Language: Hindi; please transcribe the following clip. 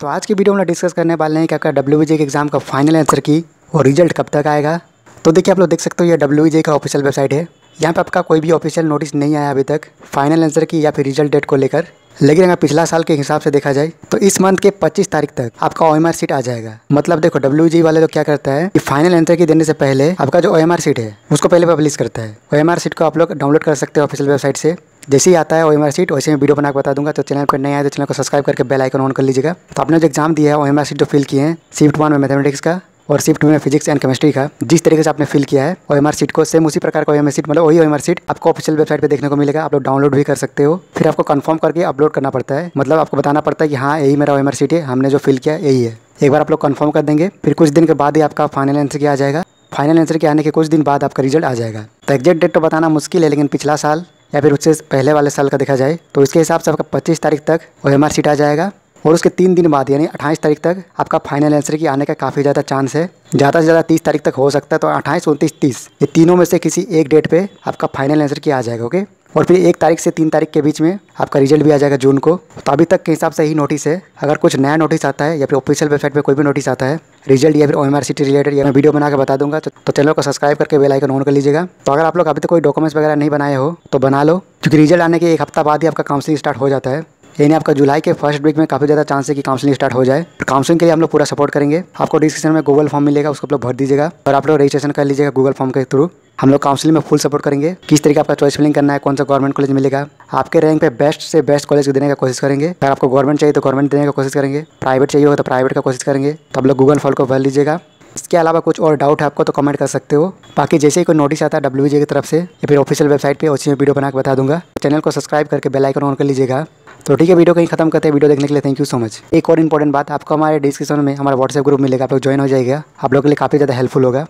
तो आज की वीडियो में डिस्कस करने वाले हैं कि आपका डब्ल्यू e के एग्ज़ाम का फाइनल आंसर की और रिजल्ट कब तक आएगा तो देखिए आप लोग देख सकते हो ये डब्ल्यू e का ऑफिशियल वेबसाइट है यहाँ पे आपका कोई भी ऑफिशियल नोटिस नहीं आया अभी तक फाइनल आंसर की या फिर रिजल्ट डेट को लेकर लेकिन अगर पिछला साल के हिसाब से देखा जाए तो इस मंथ के 25 तारीख तक आपका ओ सीट आ जाएगा मतलब देखो डब्ल्यू e वाले लोग क्या करता है कि फाइनल आंसर की देने से पहले आपका जो ओ सीट है उसको पहले पब्लिश करता है ओ सीट को आप लोग डाउनलोड कर सकते हो ऑफिशियल वेबसाइट से जैसे ही आता है ओ एम आर सीट वैसे मैं वीडियो बनाकर बता दूंगा तो चैनल पर नहीं आए तो चैनल को सब्सक्राइब करके बेल आइकन ऑन कर लीजिएगा तो आपने जो एग्जाम दिया है ओ एम आर सीट जो फिल किए हैं शिफ्ट वन में मैथमेटिक्स का और शिफ्ट में फिजिक्स एंड केमिस्ट्री का जिस तरीके से आपने फिल किया है ओ एम सीट को सेम उसी प्रकार का ओ एम सीट मतलब वही ओ एम सीट आपको ऑफिशियल वेबसाइट पे देखने को मिलेगा आप लोग डाउनलोड भी कर सकते हो फिर आपको कंफर्म करके अपलोड करना पड़ता है मतलब आपको बताना पड़ता है कि हाँ यही मेरा ओ एम सीट है हमने जो फिल किया यही है एक बार आप लोग कन्फर्म कर देंगे फिर कुछ दिन के बाद ही आपका फाइनल आंसर किया जाएगा फाइनल आंसर के आने के कुछ दिन बाद आपका रिजल्ट आ जाएगा तो एग्जैक्ट डेट तो बताना मुश्किल है लेकिन पिछला साल या फिर उससे पहले वाले साल का देखा जाए तो इसके हिसाब से आपका पच्चीस तारीख तक ओ एम सीट आ जाएगा और उसके तीन दिन बाद यानी अट्ठाईस तारीख तक आपका फाइनल आंसर की आने का काफ़ी ज़्यादा चांस है ज़्यादा से ज़्यादा तीस तारीख तक हो सकता है तो अट्ठाईस उनतीस तीस ये तीनों में से किसी एक डेट पे आपका फाइनल आंसर की आ जाएगा ओके और फिर एक तारीख से तीन तारीख के बीच में आपका रिजल्ट भी आ जाएगा जून को तो अभी तक के हिसाब से ही नोटिस है अगर कुछ नया नोटिस आता है या फिर ऑफिशियल वेबसाइट पर कोई भी नोटिस आता है रिजल्ट या फिर ओ रिलेटेड या मैं वीडियो बनाकर बता दूंगा तो चैनल तो को सब्सक्राइब करके बेल आइकन ऑन कर लीजिएगा तो अगर आप लोग अभी तक कोई डॉक्यूमेंट्स वगैरह नहीं बनाए हो तो बना लो क्योंकि रिजल्ट आने के एक हफ्ता बाद ही आपका काउंसलिंग स्टार्ट हो जाता है यानी आपका जुलाई के फर्स्ट वीक में काफ़ी ज़्यादा चांस है कि काउंसलिंग स्टार्ट हो जाए तो काउंसलिंग के लिए हम लोग पूरा सपोर्ट करेंगे आपको डिस्क्रिप्शन में गूगल फॉर्म मिलेगा उसको आप लोग भर दीजिएगा और आप लोग रजिस्ट्रेशन कर लीजिएगा गूगल फॉर्म के थ्रू हम लोग काउंसिलिंग में फुल सपोर्ट करेंगे किस तरीके आपका चॉइस फिलिंग करना है कौन सा गवर्नमेंट कॉलेज मिलेगा आपके रैंक पे बेस्ट से बेस्ट कॉलेज देने का कोशिश करेंगे अगर आपको गवर्नमेंट चाहिए तो गवर्नमेंट देने का कोशिश करेंगे प्राइवेट चाहिए होगा तो प्राइवेट का कोशिश करेंगे तो आप लोग गूगल फॉल को भर लीजिएगा इसके अलावा कुछ और डाउट है आपको तो कमेंट कर सकते हो बाकी जैसे ही कोई नोटिस आता है डब्ल्यू की तरफ से या फिर ऑफिशियल वेबसाइट पर उसी में वीडियो बना के बता दूंगा चैनल को सब्सक्राइब करके बेल आइकन ऑन कर लीजिएगा तो ठीक है वीडियो कहीं खत्म करते हैं वीडियो देखने के लिए थैंक यू सो मच एक और इंपॉर्टेंट बात आपको हमारे डिस्क्रिप्शन में हमारा व्हाट्सएप ग्रुप मिलेगा आप लोग ज्वाइन हो जाएगा आप लोग के लिए काफ़ी ज़्यादा हेल्पफुल होगा